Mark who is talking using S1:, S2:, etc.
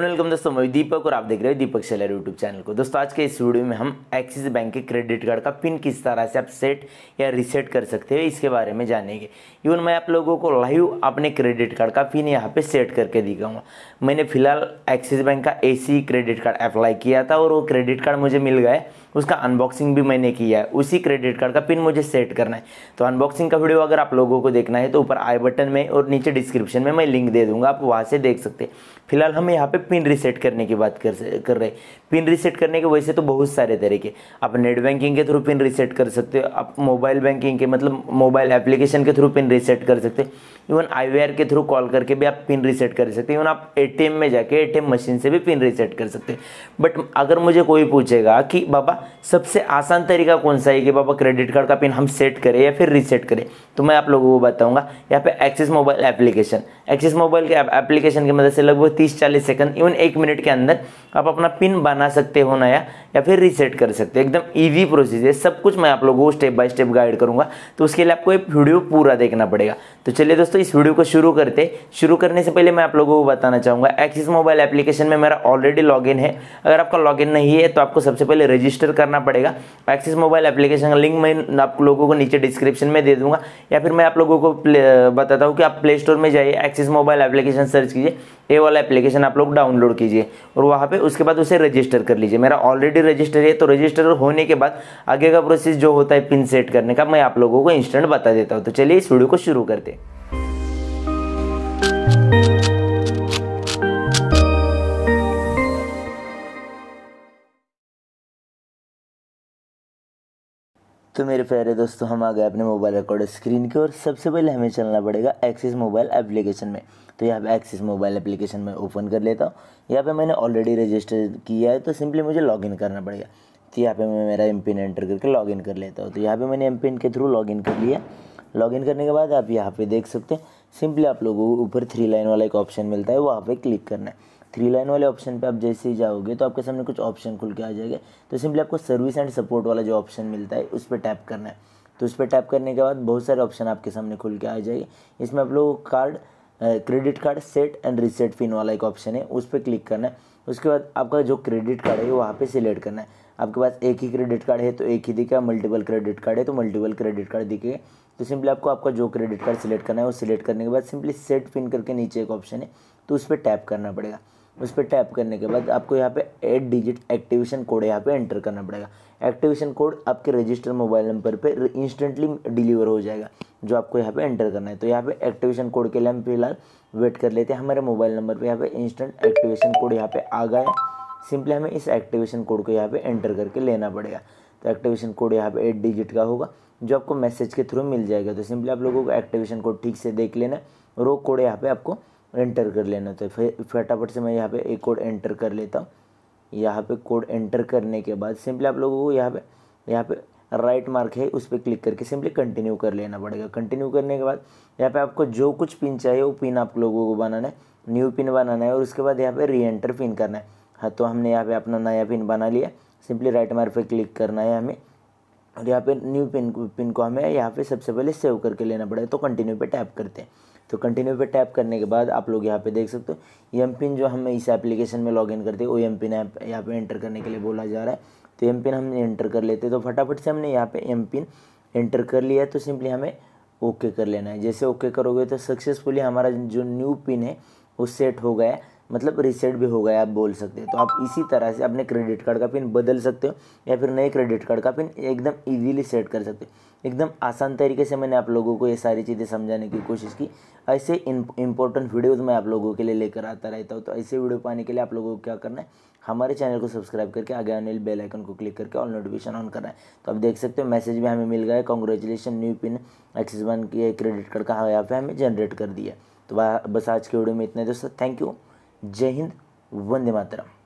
S1: welcome दोस्तों मैं दीपक और आप देख रहे हो दीपक सेलर यूट्यूब चैनल को दोस्तों आज के इस वीडियो में हम एक्सिस बैंक के क्रेडिट कार्ड का पिन किस तरह से आप सेट या रीसेट कर सकते हो इसके बारे में जानेंगे इवन मैं आप लोगों को लाइव अपने क्रेडिट कार्ड का पिन यहाँ पे सेट करके दिखाऊंगा मैंने फिलहाल एक्सिस बैंक का ए क्रेडिट कार्ड अप्लाई किया था और वो क्रेडिट कार्ड मुझे मिल गया उसका अनबॉक्सिंग भी मैंने किया है उसी क्रेडिट कार्ड का पिन मुझे सेट करना है तो अनबॉक्सिंग का वीडियो अगर आप लोगों को देखना है तो ऊपर आई बटन में और नीचे डिस्क्रिप्शन में मैं लिंक दे दूंगा आप वहाँ से देख सकते हैं फिलहाल हम यहाँ पे पिन रीसेट करने की बात कर कर रहे हैं पिन रीसेट करने के वैसे तो बहुत सारे तरीके आप नेट बैंकिंग के थ्रू पिन रीसेट कर सकते हो आप मोबाइल बैंकिंग के मतलब मोबाइल एप्लीकेशन के थ्रू पिन रीसेट कर सकते हैं इवन आई के थ्रू कॉल करके भी आप पिन रीसेट कर सकते हैं इवन आप ए में जाके ए मशीन से भी पिन रीसेट कर सकते हैं बट अगर मुझे कोई पूछेगा कि बाबा सबसे आसान तरीका कौन सा है कि बाबा क्रेडिट कार्ड का पिन हम सेट करें या फिर रीसेट करें तो मैं आप लोगों को बताऊंगा यहाँ पे Axis mobile application Axis mobile के एप्लीकेशन की मदद से लगभग तीस चालीस सेकंड इवन एक मिनट के अंदर आप अपना पिन बना बना सकते हो नया या फिर रीसेट कर सकते हो एकदम ईजी प्रोसेस है सब कुछ मैं आप लोगों को स्टेप बाय स्टेप गाइड करूंगा तो उसके लिए आपको एक वीडियो पूरा देखना पड़ेगा तो चलिए दोस्तों इस वीडियो को शुरू करते शुरू करने से पहले मैं आप लोगों को बताना चाहूंगा एक्सिस मोबाइल एप्लीकेशन में मेरा ऑलरेडी लॉग है अगर आपका लॉग नहीं है तो आपको सबसे पहले रजिस्टर करना पड़ेगा एक्सिस मोबाइल एप्लीकेशन का लिंक मैं आप लोगों को नीचे डिस्क्रिप्शन में दे दूंगा या फिर मैं आप लोगों को बताता हूँ कि आप प्ले स्टोर में जाइए एक्सिस मोबाइल एप्लीकेशन सर्च कीजिए ए वाला एप्लीकेशन आप लोग डाउनलोड कीजिए और वहाँ पर उसके बाद उसे रजिस्टर रजिस्टर कर लीजिए मेरा ऑलरेडी रजिस्टर है तो रजिस्टर होने के बाद आगे का प्रोसेस जो होता है पिन सेट करने का मैं आप लोगों को इंस्टेंट बता देता हूँ तो चलिए इस वीडियो को शुरू करते हैं तो मेरे प्यारे दोस्तों हम आ गए अपने मोबाइल रिकॉर्ड स्क्रीन के और सबसे पहले हमें चलना पड़ेगा एक्सिस मोबाइल एप्लीकेशन में तो यहाँ पे एक्सिस मोबाइल एप्लीकेशन में ओपन कर लेता हूँ यहाँ पे मैंने ऑलरेडी रजिस्टर किया है तो सिंपली मुझे लॉगिन करना पड़ेगा तो यहाँ पे मैं मेरा एम पिन एंटर करके लॉगिन कर लेता हूँ तो यहाँ पर मैंने एम पिन के थ्रू लॉगिन कर लिया लॉगिन करने के बाद आप यहाँ पर देख सकते हैं सिंपली आप लोगों को ऊपर थ्री लाइन वाला एक ऑप्शन मिलता है वहाँ पर क्लिक करना है थ्री लाइन वाले ऑप्शन पे आप जैसे ही जाओगे तो आपके सामने कुछ ऑप्शन खुल के आ जाएगा तो सिंपली आपको सर्विस एंड सपोर्ट वाला जो ऑप्शन मिलता है उस पर टैप करना है तो उस पर टैप करने के बाद बहुत सारे ऑप्शन आपके सामने खुल के आ जाएंगे इसमें आप लोग card credit card set and reset pin वाला एक ऑप्शन है उस पर क्लिक करना है उसके बाद आपका जो क्रेडिट कार्ड है वहाँ पर सिलेक्ट करना है आपके पास एक ही क्रेडिट कार्ड है तो एक ही दिखेगा मल्टीपल क्रेडिट कार्ड है तो मल्टीपल क्रेडिट कार्ड दिखेगा तो सिंपली आपको आपका जो क्रेडिट कार्ड सिलेक्ट करना है वो सिलेक्ट करने के बाद सिंपली सेट पिन करके नीचे एक ऑप्शन है तो उस पर टैप करना पड़ेगा उस पर टैप करने के बाद आपको यहाँ पे एट डिजिट एक्टिवेशन कोड यहाँ पे एंटर करना पड़ेगा एक्टिवेशन कोड आपके रजिस्टर मोबाइल नंबर पे इंस्टेंटली डिलीवर हो जाएगा जो आपको यहाँ पे एंटर करना है तो यहाँ पे एक्टिवेशन कोड के लिए हम फिलहाल वेट कर लेते हैं हमारे मोबाइल नंबर पर यहाँ पे इंस्टेंट एक्टिवेशन कोड यहाँ पे आ गया है सिंपली हमें इस एक्टिवेशन कोड को यहाँ पे एंटर करके लेना पड़ेगा तो एक्टिवेशन कोड यहाँ पे एट डिजिट का होगा जो आपको मैसेज के थ्रू मिल जाएगा तो सिंपली आप लोगों को एक्टिवेशन कोड ठीक से देख लेना और वो कोड यहाँ पे आपको एंटर कर लेना तो फटाफट से मैं यहाँ पे एक कोड एंटर कर लेता हूँ यहाँ पे कोड एंटर करने के बाद सिंपली आप लोगों को यहाँ पे यहाँ पे राइट मार्क है उस पर क्लिक करके सिंपली कंटिन्यू कर लेना पड़ेगा कंटिन्यू करने के बाद यहाँ पे आपको जो कुछ पिन चाहिए वो पिन आप लोगों को बनाना है न्यू पिन बनाना है और उसके बाद यहाँ पर री एंटर पिन करना है हाँ तो हमने यहाँ पर अपना नया पिन बना लिया सिंपली राइट मार्क पर क्लिक करना है हमें और यहाँ पे न्यू पिन पिन को हमें यहाँ पे सबसे पहले सेव करके लेना पड़ेगा तो कंटिन्यू पे टैप करते हैं तो कंटिन्यू पे टैप करने के बाद आप लोग यहाँ पे देख सकते हो एम पिन जो हमें इस एप्लीकेशन में लॉगिन करते हैं वो एम पिन ऐप यहाँ पे एंटर करने के लिए बोला जा रहा है तो एम पिन हम एंटर कर लेते हैं तो फटाफट से हमने यहाँ पर एम पिन एंटर कर लिया तो सिंपली हमें ओके कर लेना है जैसे ओके करोगे तो सक्सेसफुली हमारा जो न्यू पिन है वो सेट हो गया है मतलब रिसेट भी हो गया आप बोल सकते हो तो आप इसी तरह से अपने क्रेडिट कार्ड का पिन बदल सकते हो या फिर नए क्रेडिट कार्ड का पिन एकदम ईजिली सेट कर सकते हो एकदम आसान तरीके से मैंने आप लोगों को ये सारी चीज़ें समझाने की कोशिश की ऐसे इंपॉर्टेंट वीडियोज़ मैं आप लोगों के लिए लेकर आता रहता हूँ तो ऐसे वीडियो पाने के लिए आप लोगों को क्या करना है हमारे चैनल को सब्सक्राइब करके आगे आने बेल आइकन को क्लिक करके ऑल नोटिफिकेशन ऑन करना है तो आप देख सकते हो मैसेज भी हमें मिल गया है congratulation new pin Axis bank के क्रेडिट कार्ड का यहाँ पे हमें जनरेट कर दिया तो बस आज के वीडियो में इतना दोस्तों थैंक यू जय हिंद वंदे मातरम